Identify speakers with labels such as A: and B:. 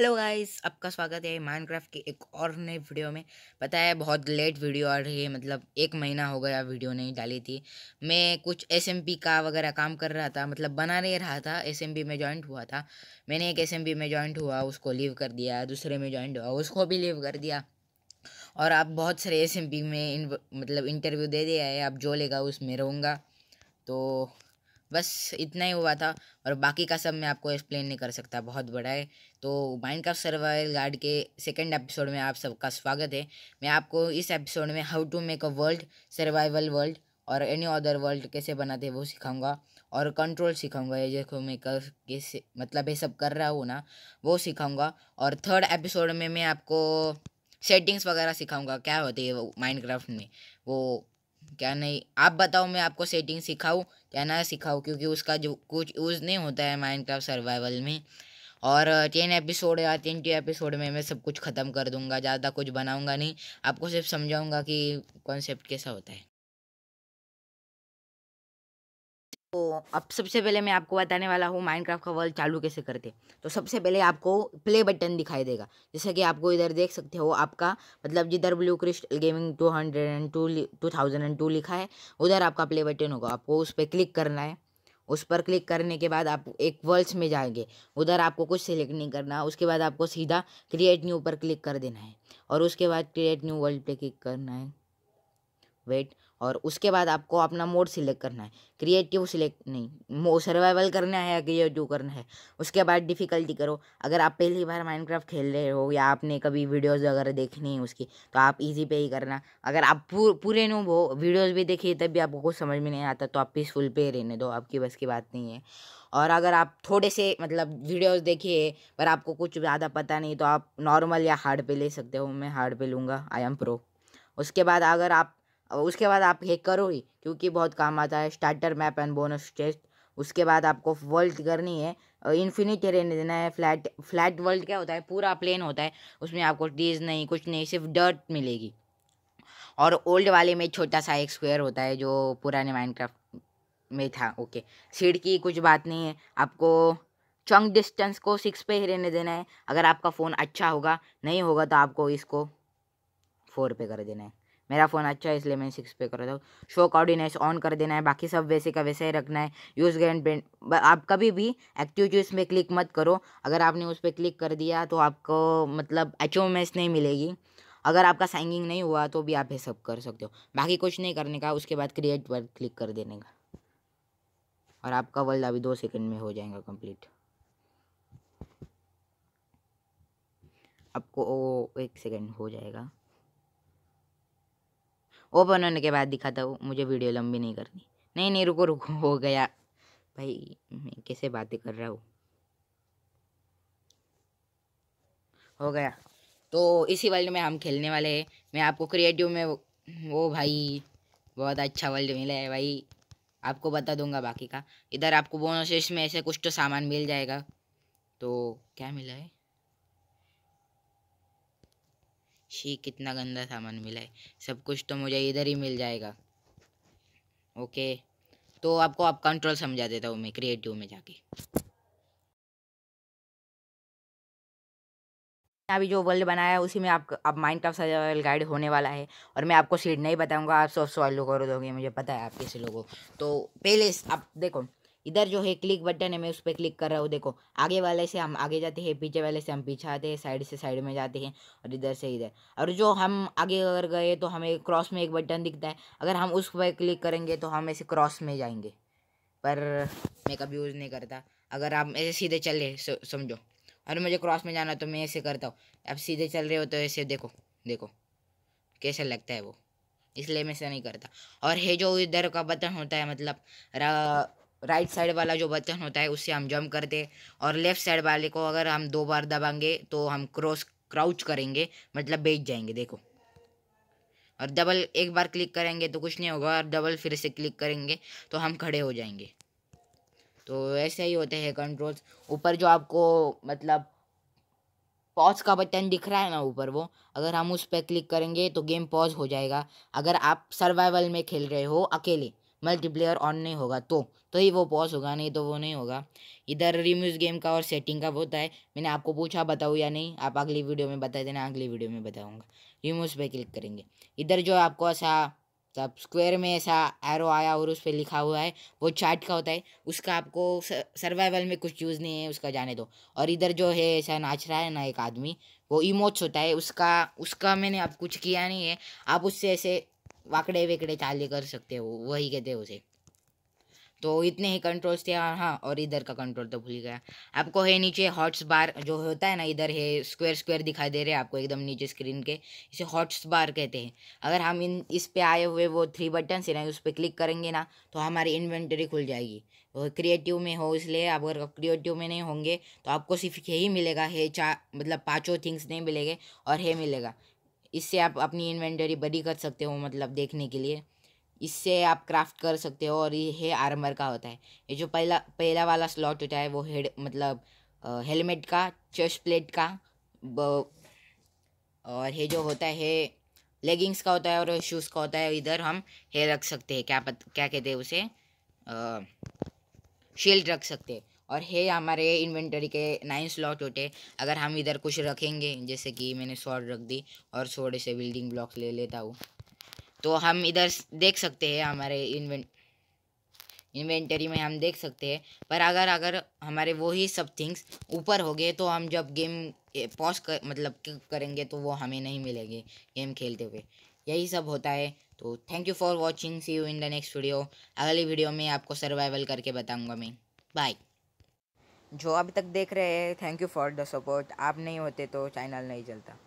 A: hello guys आपका स्वागत है माइनक्राफ्ट की एक और नई वीडियो में पता है बहुत लेट वीडियो आ रही है मतलब एक महीना हो गया वीडियो नहीं डाली थी मैं कुछ एसएमपी का वगैरह काम कर रहा था मतलब बना नहीं रहा था एसएमपी में जॉइंट हुआ था मैंने एक एसएमपी में जॉइंट हुआ उसको लीव कर दिया दूसरे में जॉइंट हुआ उसको भी लीव कर दिया और आप बहुत सारे एस में इन, मतलब इंटरव्यू दे दिया है आप जो लेगा उसमें रहूँगा तो बस इतना ही हुआ था और बाकी का सब मैं आपको एक्सप्लेन नहीं कर सकता बहुत बड़ा है तो माइंड काफ सर्वाइवल गार्ड के सेकेंड एपिसोड में आप सबका स्वागत है मैं आपको इस एपिसोड में how to make a world survival world और एनी अदर वर्ल्ड कैसे बनाते हैं वो सिखाऊंगा और कंट्रोल सिखाऊंगा ये देखो मैं कर कैसे मतलब ये सब कर रहा हूँ ना वो सिखाऊंगा और थर्ड एपिसोड में मैं आपको सेटिंग्स वगैरह सिखाऊंगा क्या होती है वो माइंड में वो क्या नहीं आप बताओ मैं आपको सेटिंग सिखाऊँ क्या ना सिखाऊँ क्योंकि उसका जो कुछ यूज़ नहीं होता है माइनक्राफ्ट सर्वाइवल में और टेन एपिसोड या तीन टी एपिसोड में मैं सब कुछ ख़त्म कर दूंगा ज़्यादा कुछ बनाऊंगा नहीं आपको सिर्फ समझाऊंगा कि कॉन्सेप्ट कैसा होता है तो अब सबसे पहले मैं आपको बताने वाला हूँ माइनक्राफ्ट का वर्ल्ड चालू कैसे करते तो सबसे पहले आपको प्ले बटन दिखाई देगा जैसे कि आपको इधर देख सकते हो आपका मतलब जिधर blue crystal gaming two hundred and two two thousand and two लिखा है उधर आपका प्ले बटन होगा आपको उस पर क्लिक करना है उस पर क्लिक करने के बाद आप एक वर्ल्ड्स में जाएंगे उधर आपको कुछ सेलेक्ट नहीं करना उसके बाद आपको सीधा क्रिएट न्यू पर क्लिक कर देना है और उसके बाद क्रिएट न्यू वर्ल्ड पर क्लिक करना है वेट और उसके बाद आपको अपना मोड सिलेक्ट करना है क्रिएटिव सिलेक्ट नहीं सर्वाइवल करना है या क्रिएटिव करना है उसके बाद डिफ़िकल्टी करो अगर आप पहली बार माइनक्राफ्ट खेल रहे हो या आपने कभी वीडियोस वगैरह देखनी है उसकी तो आप इजी पे ही करना अगर आप पूर, पूरे नो वो वीडियोस भी देखिए तब भी आपको कुछ समझ में नहीं आता तो आप पीसफुल पे रहने दो आपकी बस की बात नहीं है और अगर आप थोड़े से मतलब वीडियोस देखिए पर आपको कुछ ज़्यादा पता नहीं तो आप नॉर्मल या हार्ड पे ले सकते हो मैं हार्ड पे लूँगा आई एम प्रो उसके बाद अगर आप उसके बाद आप हेक करो ही क्योंकि बहुत काम आता है starter map and bonus test उसके बाद आपको वर्ल्ड करनी है इन्फिनिटी रेन देना है फ्लैट फ्लैट वर्ल्ड क्या होता है पूरा प्लेन होता है उसमें आपको डीज नहीं कुछ नहीं सिर्फ डर्ट मिलेगी और ओल्ड वाले में छोटा सा एक स्क्वायर होता है जो पुराने माइनक्राफ्ट में था ओके सीड की कुछ बात नहीं है आपको चंक डिस्टेंस को सिक्स पे ही रहने देना है अगर आपका फ़ोन अच्छा होगा नहीं होगा तो आपको इसको फोर पे कर देना है मेरा फ़ोन अच्छा है इसलिए मैं सिक्स पे कर रहा हूँ शो कॉर्डिनेट्स ऑन कर देना है बाकी सब वैसे का वैसे ही रखना है यूज़ ग्रैंड पेंट आप कभी भी एक्टिव चूज में क्लिक मत करो अगर आपने उस पर क्लिक कर दिया तो आपको मतलब अचीवमेंट्स नहीं मिलेगी अगर आपका साइनिंग नहीं हुआ तो भी आप ये सब कर सकते हो बाकी कुछ नहीं करने का उसके बाद क्रिएट पर क्लिक कर देने का और आपका वर्ल्ड अभी दो सेकेंड में हो जाएगा कंप्लीट आपको ओ, एक सेकेंड हो जाएगा ओपन होने के बाद दिखाता हूँ मुझे वीडियो लंबी नहीं करनी नहीं नहीं रुको रुको हो गया भाई मैं कैसे बातें कर रहा हूँ हो गया तो इसी वर्ल्ड में हम खेलने वाले हैं मैं आपको क्रिएटिव में वो, भाई बहुत अच्छा वर्ल्ड मिला है भाई आपको बता दूंगा बाकी का इधर आपको बोनसेस में ऐसे कुछ तो सामान मिल जाएगा तो क्या मिला है छी कितना गंदा सामान मिला है सब कुछ तो मुझे इधर ही मिल जाएगा ओके तो आपको आप कंट्रोल समझा देता हूँ मैं क्रिएटिव में जाके अभी जो वर्ल्ड बनाया है उसी में आप अब माइंड का सर्वाइवल गाइड होने वाला है और मैं आपको सीट नहीं बताऊंगा आप सब सॉल्व कर दोगे मुझे पता है आप कैसे लोगों तो पहले आप देखो इधर जो है क्लिक बटन है मैं उस पर क्लिक कर रहा हूँ देखो आगे वाले से हम आगे जाते हैं पीछे वाले से हम पीछे आते हैं साइड से साइड में जाते हैं और इधर से इधर और जो हम आगे अगर गए तो हमें क्रॉस में एक बटन दिखता है अगर हम उस पर क्लिक करेंगे तो हम ऐसे क्रॉस में जाएंगे पर मैं कभी यूज़ नहीं करता अगर आप ऐसे सीधे चल रहे समझो और मुझे क्रॉस में जाना तो मैं ऐसे करता हूँ आप सीधे चल रहे हो तो ऐसे देखो देखो कैसे लगता है वो इसलिए मैं ऐसा नहीं करता और है जो इधर का बटन होता है मतलब राइट साइड वाला जो बटन होता है उससे हम जंप करते और लेफ्ट साइड वाले को अगर हम दो बार दबाएंगे तो हम क्रॉस क्राउच करेंगे मतलब बेच जाएंगे देखो और डबल एक बार क्लिक करेंगे तो कुछ नहीं होगा और डबल फिर से क्लिक करेंगे तो हम खड़े हो जाएंगे तो ऐसे ही होते हैं कंट्रोल्स ऊपर जो आपको मतलब पॉज का बटन दिख रहा है ना ऊपर वो अगर हम उस पर क्लिक करेंगे तो गेम पॉज हो जाएगा अगर आप सर्वाइवल में खेल रहे हो अकेले मल्टीप्लेयर ऑन नहीं होगा तो तो ही वो पॉज होगा नहीं तो वो नहीं होगा इधर रिम्यूज गेम का और सेटिंग का होता है मैंने आपको पूछा बताऊँ या नहीं आप अगली वीडियो में बता देना अगली वीडियो में बताऊँगा रिम्यूज पे क्लिक करेंगे इधर जो आपको ऐसा तब स्क्वायर में ऐसा एरो आया और उस पर लिखा हुआ है वो चार्ट का होता है उसका आपको सर्वाइवल में कुछ यूज़ नहीं है उसका जाने दो और इधर जो है ऐसा नाच रहा है ना एक आदमी वो इमोट्स होता है उसका उसका मैंने अब कुछ किया नहीं है आप उससे ऐसे वाकड़े वेकड़े चाले कर सकते हो वही कहते हैं उसे तो इतने ही कंट्रोल्स थे और हाँ, हाँ और इधर का कंट्रोल तो भूल गया आपको है नीचे हॉट्स बार जो होता है ना इधर है स्क्वायर स्क्वायर दिखाई दे रहे हैं आपको एकदम नीचे स्क्रीन के इसे हॉट्स बार कहते हैं अगर हम इन इस पे आए हुए वो थ्री बटन से ना उस पर क्लिक करेंगे ना तो हमारी इन्वेंटरी खुल जाएगी वो क्रिएटिव में हो इसलिए आप अगर क्रिएटिव में नहीं होंगे तो आपको सिर्फ यही मिलेगा है चार मतलब पाँचों थिंग्स नहीं मिलेंगे और है मिलेगा इससे आप अपनी इन्वेंटरी बड़ी कर सकते हो मतलब देखने के लिए इससे आप क्राफ्ट कर सकते हो और ये आर्मर का होता है ये जो पहला पहला वाला स्लॉट होता है वो हेड मतलब हेलमेट का चेस्ट प्लेट का और ये जो होता है लेगिंग्स का होता है और शूज़ का होता है इधर हम हे रख सकते हैं क्या पत, क्या कहते हैं उसे शील्ड रख सकते हैं और है हमारे इन्वेंटरी के नाइन स्लॉट होते अगर हम इधर कुछ रखेंगे जैसे कि मैंने शॉर्ट रख दी और थोड़े से बिल्डिंग ब्लॉक्स ले लेता हूँ तो हम इधर देख सकते हैं हमारे इन्वेंट इन्वेंटरी में हम देख सकते हैं पर अगर अगर हमारे वो ही सब थिंग्स ऊपर हो गए तो हम जब गेम पॉज कर मतलब करेंगे तो वो हमें नहीं मिलेंगे गेम खेलते हुए यही सब होता है तो thank you for watching see you in the next video अगली वीडियो में आपको सर्वाइवल करके बताऊंगा मैं बाय जो अभी तक देख रहे हैं thank you for the support आप नहीं होते तो चैनल नहीं चलता